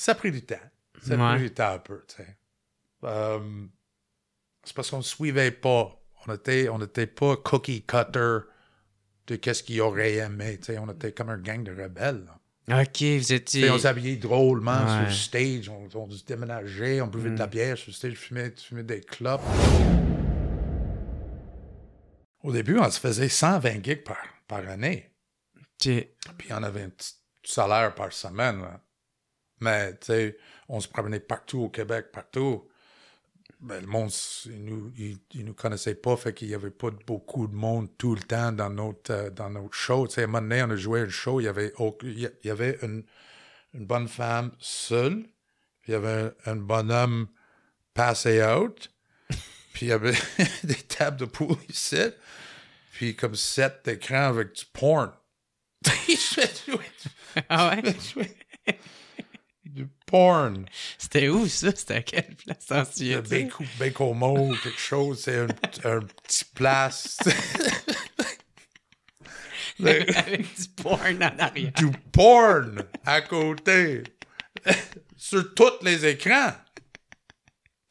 ça a pris du temps. Ça a pris du temps un peu, euh, c'est parce qu'on ne suivait pas. On n'était on était pas cookie cutter de qu'est-ce qu'ils auraient aimé. Tu sais, on était comme un gang de rebelles. OK, vous étiez... on s'habillait drôlement sur le stage. On, on, se déménageait, on buvait de la mm. bière sur le stage, fumait, fumait des clopes. Au début, on se faisait 120 gigs par, par année. Puis on avait un petit salaire par semaine. Mais, tu sais, on se promenait partout au Québec, partout. Mais ben, le monde, ils nous, ils, nous connaissaient pas, fait qu'il y avait pas beaucoup de monde tout le temps dans notre, euh, dans notre show. Tu sais, à un moment donné, on a joué un show, il y avait, il y avait une, bonne femme seule, puis il y avait un, bonhomme passé out, puis il y avait des tables de poule ici, puis comme sept écrans avec du porn. ah ouais? Porn. C'était où ça? C'était à quelle place? T'en souviens? baie quelque chose. C'est un, petit place. Avec du porn en arrière. Du porn à côté. Sur tous les écrans.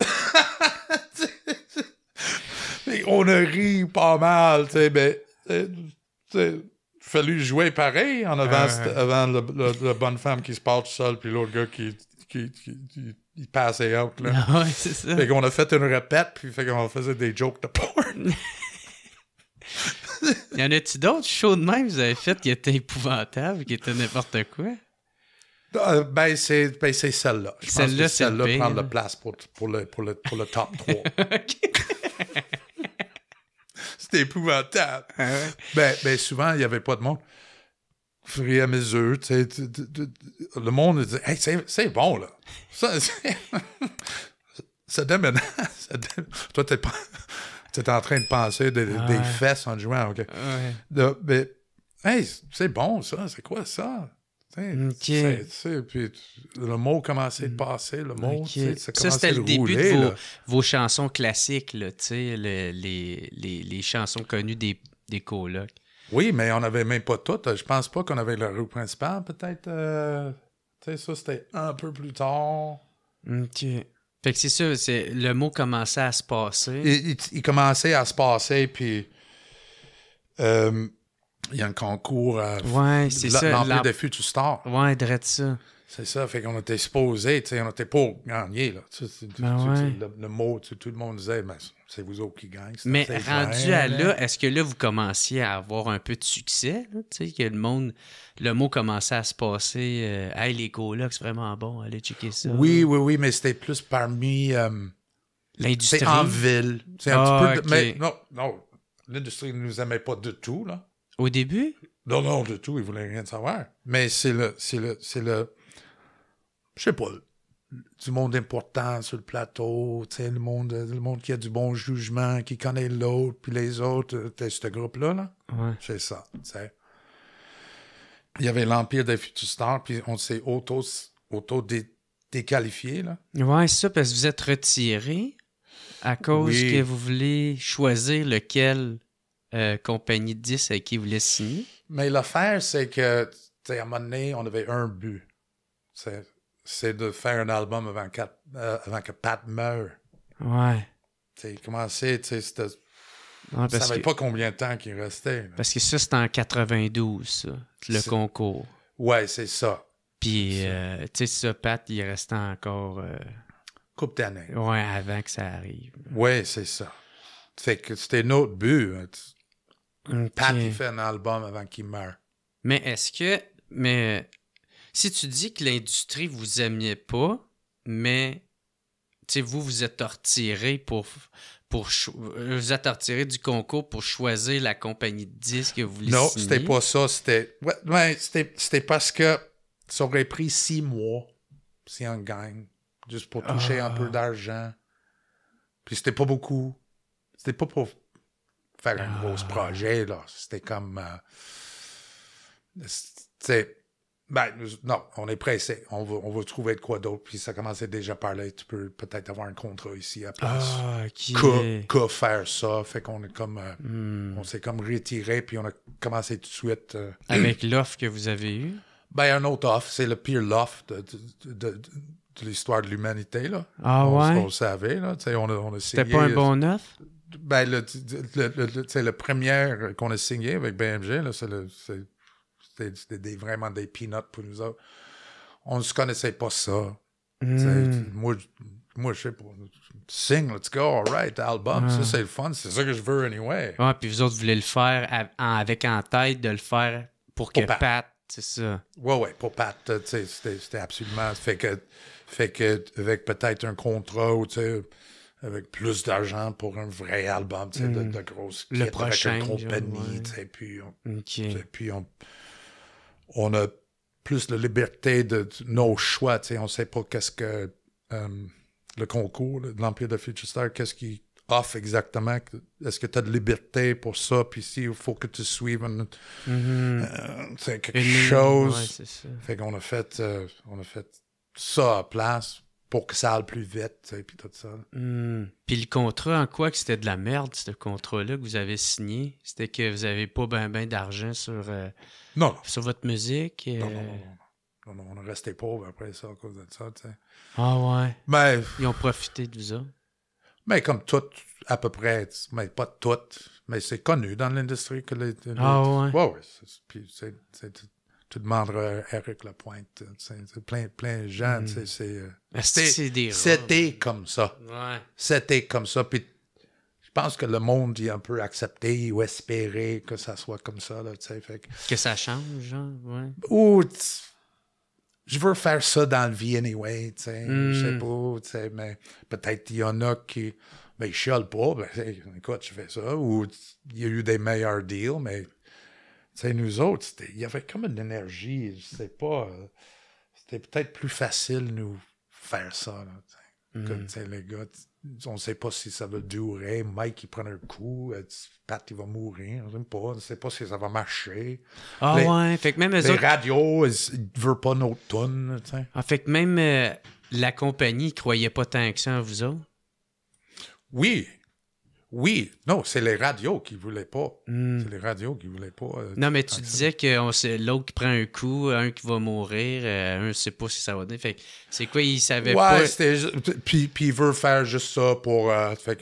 on a ri pas mal, tu sais, mais ben, euh, il fallu jouer pareil en avant, la avant la bonne femme qui se porte seule puis l'autre gars qui qui, qui, passait out. Là. Ah ouais, c'est ça. Fait qu'on a fait une répète, puis fait qu'on faisait des jokes de porn. y en a-tu d'autres shows de même vous avez fait qui étaient épouvantables, qui étaient n'importe quoi? Ah, ben, ben, c'est celle-là. Je celle pense que celle-là prend la place pour, pour, le, pour, le, pour le top 3. C'était épouvantable. Ah ben, ben, souvent, il n'y avait pas de monde fur à mes yeux. le monde dit Hey, c'est bon, là. Ça, ça déménage. Toi, t'es es en train de penser des, des fesses en jouant, OK? mais, ben, hey, c'est bon, ça, c'est quoi ça? puis le mot commençait à passer, le mot, okay. ça, ça c'était le début de vos, chansons classiques, là, les, les, les, chansons connues des, des colocs. Oui, mais on n'avait même pas tout. Je pense pas qu'on avait la rue principale. Peut-être. Euh, tu sais, ça, c'était un peu plus tard. OK. Fait que c'est sûr, c'est, le mot commençait à se passer. Il, commençait à se passer, puis. Euh, il y a un concours à. Ouais, c'est ça. Oui, de Future Star. Ouais, dirait ça. C'est ça, fait qu'on était supposé, tu sais, on n'était pas gagnés, là. Ben le, mot, tout le monde disait, mais ben, c'est vous autres qui gagnez. Mais rendu à là, hein. est-ce que là, vous commenciez à avoir un peu de succès, tu sais, que le monde, le mot commençait à se passer, euh, hey, les là c'est vraiment bon, allez checker ça. Oui, oui, oui, mais c'était plus parmi. Euh, l'industrie. en ville. C'est un ah, petit peu. De, Mais non, non, l'industrie ne nous aimait pas du tout, là. Au début? Non, non, du tout, ils voulaient rien savoir. Mais c'est C'est le, c'est le je sais pas, du monde important sur le plateau, le monde, le monde qui a du bon jugement, qui connaît l'autre, puis les autres, euh, t'es ce groupe-là, là. C'est ça, Il y avait l'Empire des Stars, puis on s'est auto, auto déqualifié, là. Ouais, ça, parce que vous êtes retiré à cause que vous voulez choisir lequel euh, compagnie de 10 avec qui vous voulez signer. Mais l'affaire, c'est que, tu à un moment donné, on avait un but. C'est c'est de faire un album avant, euh, avant que Pat meure. Ouais. T'sais, commencé, tu sais, c'était... savais pas combien de temps qu'il restait. Parce que ça, c'était en 92, ça, le concours. Ouais, c'est ça. Puis, euh, tu sais, ça, Pat, il restait encore. Euh, Coupe d'années. Ouais, avant que ça arrive. Ouais, c'est ça. Fait que c'était notre but. Hein, Pat, il fait un album avant qu'il meure. Mais est-ce que. Mais si tu dis que l'industrie vous aimait pas, mais vous, vous êtes retiré pour, pour vous êtes retiré du concours pour choisir la compagnie de disques que vous voulez Non, c'était pas ça. C'était c'était parce que ça aurait pris six mois si on gagne, juste pour toucher un peu ah. d'argent. Puis c'était pas beaucoup. C'était pas pour faire un gros ah. projet, là. C'était comme. Euh, tu ben, non, on est pressé. On va, trouver de quoi d'autre. Puis ça commençait déjà par là. Tu peux peut-être avoir un contrat ici à place. Ah, qui okay. faire ça. Fait qu'on est comme. Euh, hmm. On s'est comme retiré. Puis on a commencé tout de suite. Euh, avec l'offre que vous avez eue? Ben, un autre offre. C'est le pire l'offre de, de, l'histoire de l'humanité, là. Ah ouais? On le savait, là. on, on C'était pas un bon euh, offre? Ben, le, le, le, le premier qu'on a signé avec BMG, là, c'est c'était vraiment des peanuts pour nous autres. On ne se connaissait pas ça. Hmm. Moi, moi, je sais pas. Sing, let's go, alright, album, ça c'est le fun, c'est ça que je veux anyway. Ouais, puis vous autres voulez le faire avec en tête de le faire pour que Pat, c'est ça. Ouais, ouais, pour Pat, c'était absolument. Fait que, fait que avec peut-être un contrat ou avec plus d'argent pour un vrai album, de, hmm. de grosse. Le Avec une compagnie, puis puis on on a plus la liberté de, nos choix. On ne sait pas qu'est-ce que euh, le concours de l'Empire de Future Star, qu'est-ce qu'il offre exactement. Est-ce que tu as de liberté pour ça? Puis si il faut que tu suives une, mm quelque chose. Fait qu'on a fait, euh, on a fait ça à place pour que ça aille plus vite, sais, puis tout ça. Hmm. Puis le contrat, en quoi que c'était de la merde, ce contrat-là que vous avez signé? C'était que vous n'avez pas ben ben d'argent sur, euh, non, sur votre musique? Non, non, euh? non, non, On On resté pauvre après ça à cause de ça, tu sais. Ah ouais? Mais... Ils ont profité de ça? Mais comme toutes, à peu près, mais pas toutes, mais c'est connu dans l'industrie que les... Ah ouais? Ouais, ouais. c'est tu demanderas à Eric Lapointe. Plein, plein de gens, hmm. C'était euh, comme ça. C'était comme ça. je pense que le monde a un peu accepté ou espéré que ça soit comme ça. que... ça change, Ou je veux faire ça dans la vie anyway, Je hmm. sais pas, mais peut-être qu'il y en a qui. Mais ben, ils chialent pas, ben, écoute, je fais ça. Ou il y a eu des meilleurs deals, mais c'est nous autres, il y avait comme une énergie, je sais pas, euh, c'était peut-être plus facile nous faire ça. Mm. les gars, on sait pas si ça va durer, Mike, il prend un coup, euh, Pat, il va mourir, on ne sait pas si ça va marcher. Ah ouais, fait que même les radios, ils, ne veulent pas notre tonne, En fait même euh, la compagnie ne croyait pas tant que ça en vous autres? Oui, oui, non, c'est les radios qui voulaient pas. Hmm. C'est les radios qui voulaient pas. Euh, non, mais tu disais que l'autre qui prend un coup, un qui va mourir, un, euh, un sait pas si ça va donner. c'est quoi, il savait ouais, pas. c'était. Puis, il veut faire juste ça pour. Euh, fait,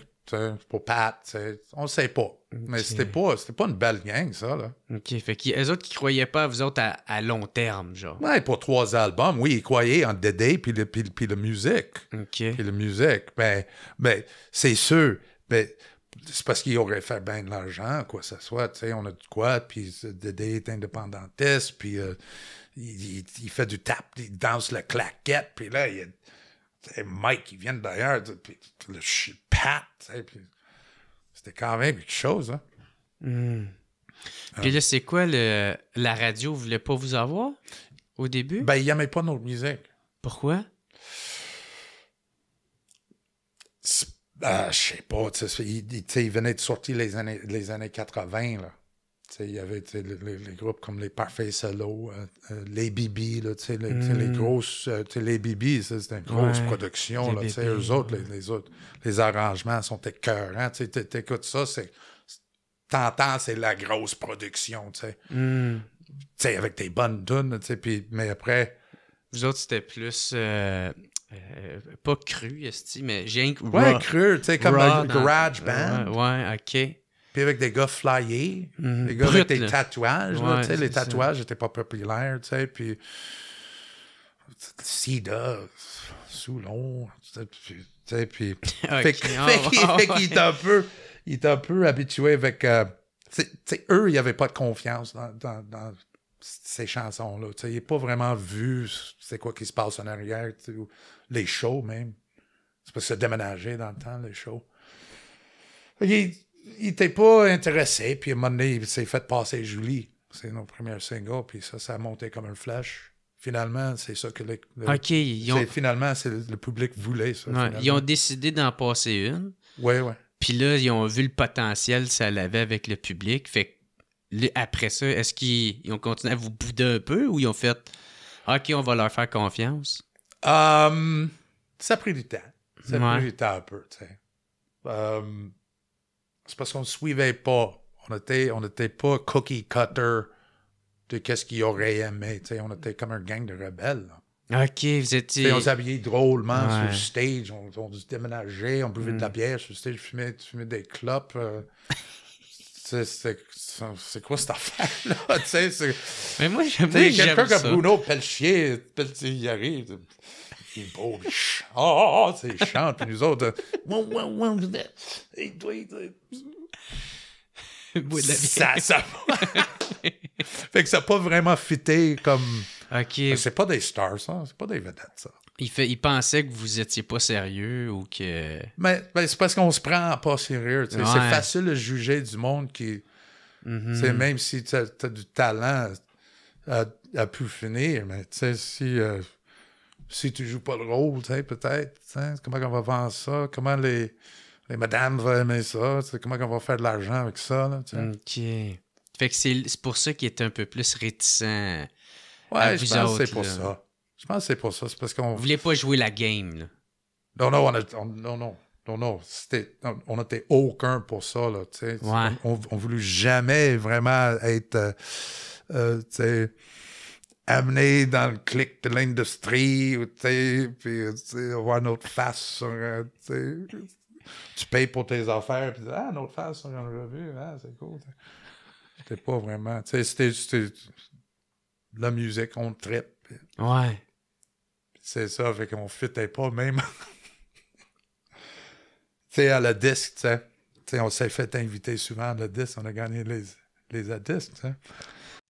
pour Pat, on sait pas. Mais c'était pas, c'était pas une belle gang, ça. Là. OK, fait les autres qui croyaient pas à vous autres à, long terme, genre. Ouais, pour trois albums, oui, ils croyaient en Dédé puis le, puis, musique. OK. Puis la musique. Ben, mais, ben, c'est sûr, ben, c'est parce qu'il aurait fait bien de l'argent, quoi que ce soit. Tu sais, on a du quoi, puis Dédé est indépendantiste, puis euh, il, fait du tap, il danse la claquette, puis là, il y a Mike, qui vient d'ailleurs, puis le Pat, c'était quand même quelque chose. Hein. Hmm. Ah. Puis là, c'est quoi, la radio voulait pas vous avoir au début? Ben, il aimait pas notre musique. Pourquoi? Je ben, je sais pas, tu sais, il, de sortir les années, les années 80, là. il y avait les, groupes comme les Parfaits Solo, euh, euh, les BB, les, mm. grosses, euh, t'sais, les c'était une grosse production. Là, eux autres, les, autres, les arrangements sont écœurants. T'écoutes ça, c'est t'entends, c'est la grosse production. T'sais. Mm. avec tes bonnes tunes. mais après. Vous autres, c'était plus. Euh, euh, pas cru, esti, mais j'ai un Ouais, cru, tu sais, comme un garage band. Ouais, ok. Puis avec des gars flyés, mhm. des gars avec des tatouages, tu sais, les tatouages n'étaient pas populaires, tu sais, puis. Sida, Soulon, tu sais, puis. fait qu'il est un peu. Il était un peu habitué avec. Euh, tu sais, eux, ils n'avaient pas de confiance dans, dans, ces chansons-là. Il n'est pas vraiment vu c'est quoi qui se passe en arrière. sais les shows même. C'est parce que ça dans le temps, les shows. Ils n'étaient pas intéressés, puis à un moment donné, il s'est fait passer Julie. C'est nos premiers singles, puis ça, ça a monté comme un flèche. Finalement, c'est ça que le, finalement c'est le, public voulait ça. ils ont décidé d'en passer une. Puis là, ils ont vu le potentiel que ça avait avec le public. Fait que après ça, est-ce qu'ils ont continué à vous bouder un peu ou ils ont fait OK, on va leur faire confiance? Euh, ça a pris du temps. Ça a pris du temps un peu, euh, c'est parce qu'on suivait pas. On n'était on pas cookie cutter de qu'est-ce qu'il aurait aimé. on était comme un gang de rebelles. OK, vous étiez... on s'habillait drôlement sur le stage. On, se déménageait. On buvait de la mm. bière sur le stage. On fumait, des clopes. Euh. c'est quoi cette affaire-là? Mais moi, j'aime bien. Quelqu'un comme Bruno Pelchier, il arrive. Il est beau, il chante. Oh, oh, il chante. Puis nous autres, ça, ça fait que ça pas vraiment fité comme. OK. Ben, c'est pas des stars, ça. C'est pas des vedettes, ça. Il, pensait que vous étiez pas sérieux ou que. Mais, ben, c'est parce qu'on se prend pas sérieux. C'est facile de juger du monde qui. Mhm. Même si tu as, du talent à, à pu finir, mais si, euh, si tu joues pas le rôle, peut-être, comment on va vendre ça? Comment les, madames vont aimer ça? Comment on va faire de l'argent avec ça? OK. Fait que c'est pour ça qu'il est un peu plus réticent. je pense c'est pour ça. Je pense que c'est pour ça. C'est parce qu'on. voulait voulez pas jouer la game, Non, non, on non, non. Non, on n'était aucun pour ça. Là, sais On ne voulait jamais vraiment être euh, euh sais amené dans le clic de l'industrie, tu puis euh, avoir notre face sur. Euh, tu payes pour tes affaires, puis ah, notre face sur une revue, ah, c'est cool. C'était pas vraiment. tu C'était, c'était la musique, on trip Ouais. C'est ça, fait qu'on fitait pas même. tu sais, à la disque, tu sais. on s'est fait inviter souvent à la disque, on a gagné les, les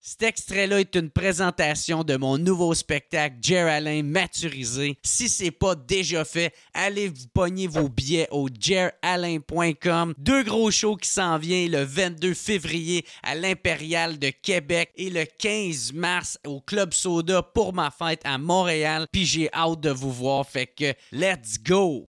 cet extrait-là est une présentation de mon nouveau spectacle Alain maturisé. Si c'est pas déjà fait, allez vous pogner vos billets au jeralain.com. Deux gros shows qui s'en viennent le 22 février à l'Impérial de Québec et le 15 mars au Club Soda pour ma fête à Montréal. Puis j'ai hâte de vous voir, fait que let's go!